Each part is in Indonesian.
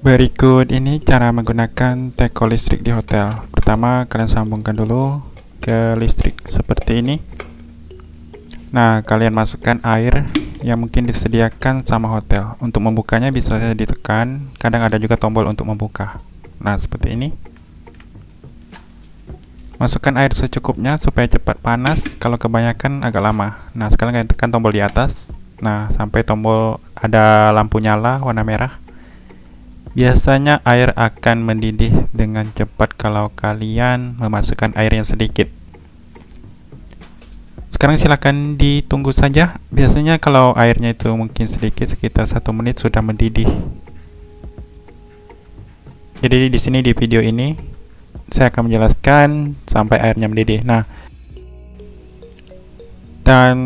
Berikut ini cara menggunakan teko listrik di hotel. Pertama, kalian sambungkan dulu ke listrik seperti ini. Nah, kalian masukkan air yang mungkin disediakan sama hotel. Untuk membukanya bisa saja ditekan, kadang ada juga tombol untuk membuka. Nah, seperti ini. Masukkan air secukupnya supaya cepat panas, kalau kebanyakan agak lama. Nah, sekarang kalian tekan tombol di atas. Nah, sampai tombol ada lampu nyala warna merah. Biasanya air akan mendidih dengan cepat kalau kalian memasukkan air yang sedikit. Sekarang silakan ditunggu saja. Biasanya kalau airnya itu mungkin sedikit sekitar satu menit sudah mendidih. Jadi di sini di video ini saya akan menjelaskan sampai airnya mendidih. Nah, dan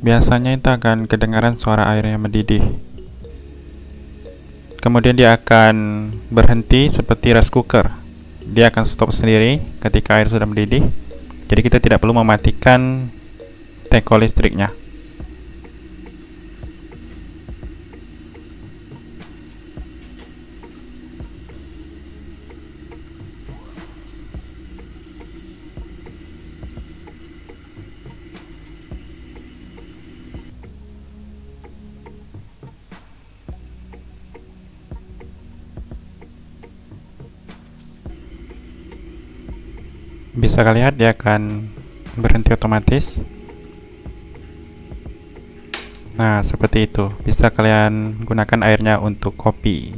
biasanya itu akan kedengaran suara airnya mendidih kemudian dia akan berhenti seperti rice cooker dia akan stop sendiri ketika air sudah mendidih jadi kita tidak perlu mematikan teko listriknya bisa kalian lihat dia ya akan berhenti otomatis nah seperti itu bisa kalian gunakan airnya untuk kopi